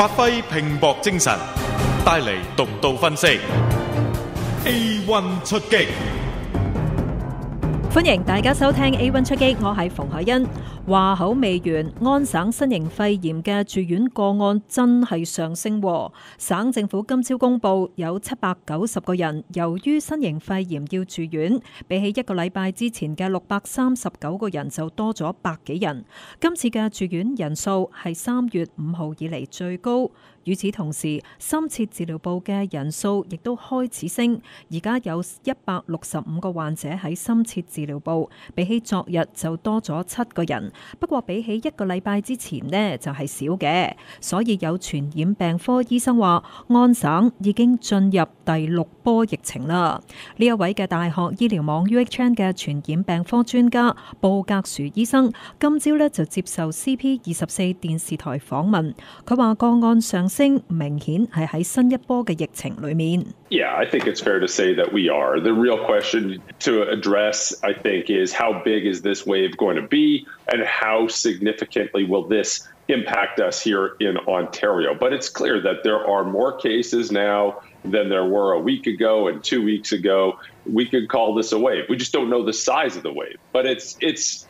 发挥拼搏精神，带嚟独到分析。A one 出击，欢迎大家收听 A one 出击，我系冯海欣。话口未完，安省新型肺炎嘅住院个案真系上升。省政府今朝公布有七百九十个人由于新型肺炎要住院，比起一个礼拜之前嘅六百三十九个人就多咗百几人。今次嘅住院人数系三月五号以嚟最高。与此同时，深切治疗部嘅人数亦都开始升，而家有一百六十五个患者喺深切治疗部，比起昨日就多咗七个人。不过比起一个礼拜之前呢，就系少嘅，所以有传染病科医生话，安省已经进入第六波疫情啦。呢一位嘅大学医疗网 UHN 嘅传染病科专家布格殊医生，今朝呢就接受 CP 二十四电视台访问，佢话个案上升明显系喺新一波嘅疫情里面。Yeah，I think it's fair to say that we are. The real question to address, I think, is how big is this wave going to be? and how significantly will this impact us here in Ontario. But it's clear that there are more cases now then there were a week ago and two weeks ago we could call this a w a v e we just don't know the size of the w a v e but it's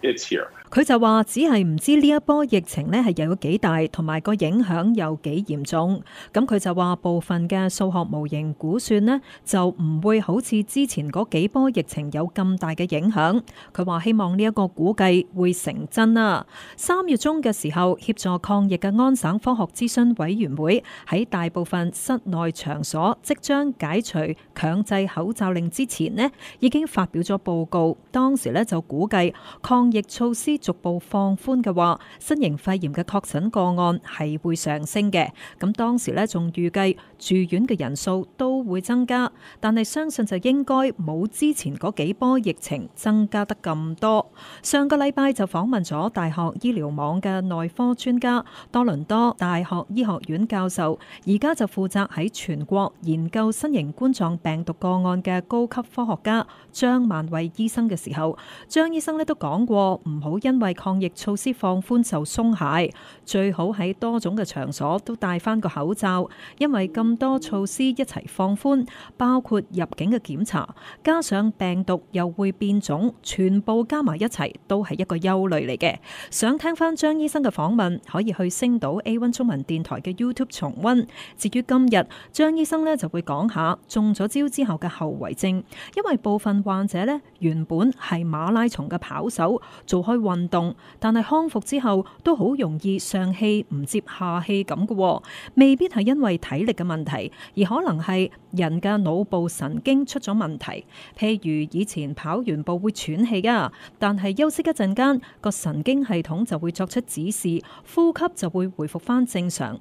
it's here 佢就话只系唔知呢一波疫情咧系有几大同埋个影响有几严重咁佢就话部分嘅数学模型估算呢就唔会好似之前几波疫情有咁大嘅影响佢话希望呢一个估计会成真啊三月中嘅时候协助抗疫嘅安省科学咨询委员会喺大部分室内场所即將解除強制口罩令之前呢，已經發表咗報告。當時呢就估計抗疫措施逐步放寬嘅話，新型肺炎嘅確診個案係會上升嘅。咁當時呢仲預計住院嘅人數都會增加，但係相信就應該冇之前嗰幾波疫情增加得咁多。上個禮拜就訪問咗大學醫療網嘅內科專家多倫多大學醫學院教授，而家就負責喺全國。研究新型冠状病毒个案嘅高级科学家张万惠医生嘅时候，张医生咧都讲过，唔好因为抗疫措施放宽就松懈，最好喺多种嘅场所都戴翻个口罩，因为咁多措施一齐放宽，包括入境嘅检查，加上病毒又会变种，全部加埋一齐都系一个忧虑嚟嘅。想听翻张医生嘅访问，可以去星岛 A One 中文电台嘅 YouTube 重温。至于今日张医生咧。就会讲下中咗招之后嘅后遗症，因为部分患者呢，原本系马拉松嘅跑手，做开运动，但系康复之后都好容易上气唔接下气咁嘅，未必系因为体力嘅问题，而可能系人嘅脑部神经出咗问题。譬如以前跑完步会喘气啊，但系休息一阵间，个神经系统就会作出指示，呼吸就会恢复翻正常。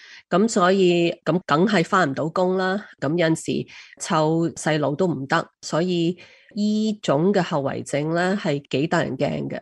咁所以咁梗系翻唔到工啦，咁有阵时凑细路都唔得，所以呢种嘅后遗症咧系几得人惊嘅。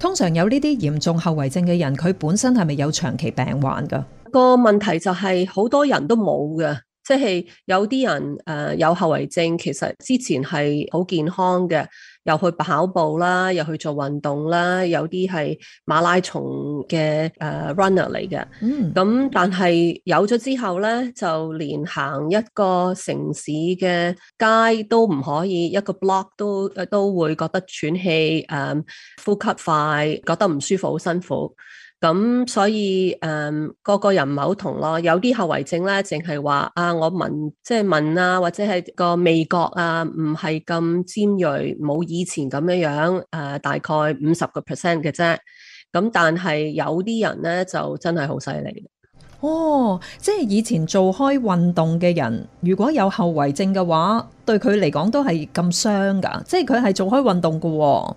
通常有呢啲严重后遗症嘅人，佢本身系咪有长期病患噶？个问题就系好多人都冇嘅。即係有啲人誒有後遺症，其實之前係好健康嘅，又去跑步啦，又去做運動啦，有啲係馬拉松嘅誒 runner 嚟嘅。嗯。咁但係有咗之後咧，就連行一個城市嘅街都唔可以，一個 block 都都會覺得喘氣，誒呼吸快，覺得唔舒服，好辛苦。咁所以诶，个个人唔系好同咯，有啲后遗症咧，净系话啊，我闻即系闻啊，或者系个味觉啊，唔系咁尖锐，冇以前咁样样诶，大概五十个 percent 嘅啫。咁但系有啲人咧就真系好犀利。哦，即系以前做开运动嘅人，如果有后遗症嘅话，对佢嚟讲都系咁伤噶，即系佢系做开运动噶。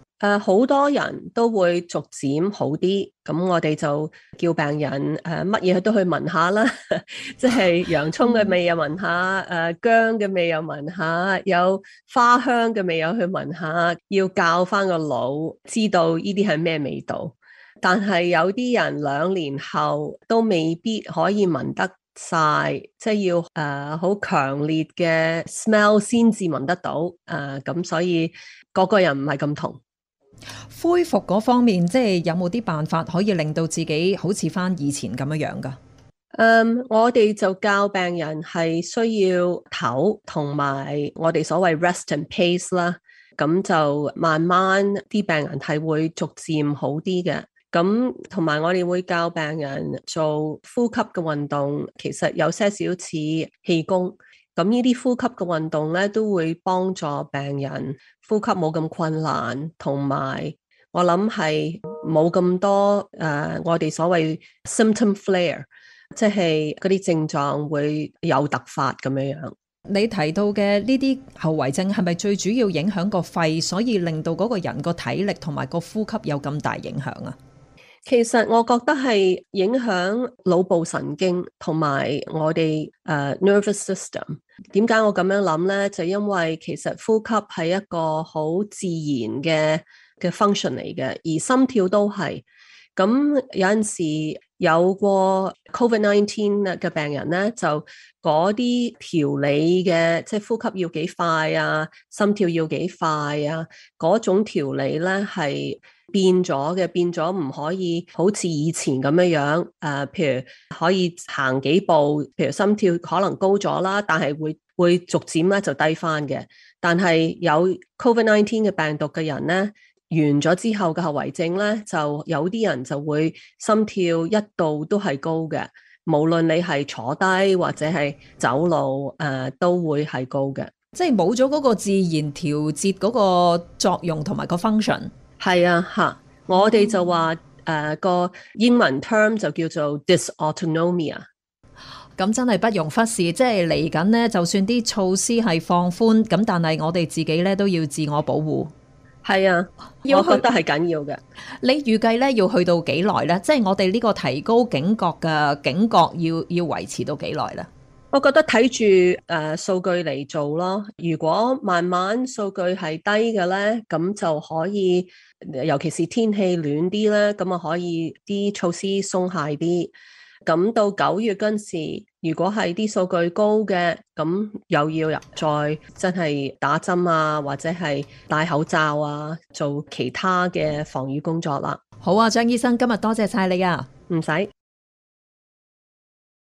誒好多人都會逐漸好啲，咁我哋就叫病人誒乜嘢都去聞下啦，即係洋葱嘅味又聞下，誒 薑嘅味又聞下，有花香嘅味又去聞下，要教翻個腦知道呢啲係咩味道。但係有啲人兩年後都未必可以聞得晒，即係要誒好強烈嘅 smell 先至聞得到。誒咁所以個個人唔係咁同。恢复嗰方面，即系有冇啲办法可以令到自己好似翻以前咁样样噶？嗯，我哋就教病人系需要唞同埋我哋所谓 rest and pace 啦，咁就慢慢啲病人系会逐渐好啲嘅。咁同埋我哋会教病人做呼吸嘅运动，其实有些少似气功。咁呢啲呼吸嘅运动咧，都会帮助病人呼吸冇咁困难，同埋我谂系冇咁多诶，我哋所谓 symptom flare，即系嗰啲症状会有突发咁样样。你提到嘅呢啲后遗症系咪最主要影响个肺，所以令到嗰个人个体力同埋个呼吸有咁大影响啊？其实我觉得系影响脑部神经同埋我哋诶 nervous system。点解我咁样谂咧？就因为其实呼吸系一个好自然嘅嘅 function 嚟嘅，而心跳都系。咁有阵时有过 covid nineteen 嘅病人咧，就嗰啲调理嘅，即系呼吸要几快啊，心跳要几快啊，嗰种调理咧系。变咗嘅，变咗唔可以好似以前咁样样。诶，譬如可以行几步，譬如心跳可能高咗啦，但系会会逐渐咧就低翻嘅。但系有 Covid nineteen 嘅病毒嘅人咧，完咗之后嘅后遗症咧，就有啲人就会心跳一度都系高嘅，无论你系坐低或者系走路，诶，都会系高嘅。即系冇咗嗰个自然调节嗰个作用同埋个 function。系啊，嚇！我哋就話誒個英文 term 就叫做 disautonomia，咁真係不容忽視。即系嚟緊呢，就算啲措施係放寬，咁但係我哋自己咧都要自我保護。係啊，我覺得係緊要嘅。你預計咧要去到幾耐咧？即係我哋呢個提高警覺嘅警覺要要維持到幾耐咧？我覺得睇住诶數據嚟做咯。如果慢慢數據係低嘅咧，咁就可以，尤其是天氣暖啲咧，咁啊可以啲措施鬆懈啲。咁到九月嗰时，時，如果係啲數據高嘅，咁又要入再真係打針啊，或者係戴口罩啊，做其他嘅防禦工作啦。好啊，張醫生，今日多謝晒你啊，唔使。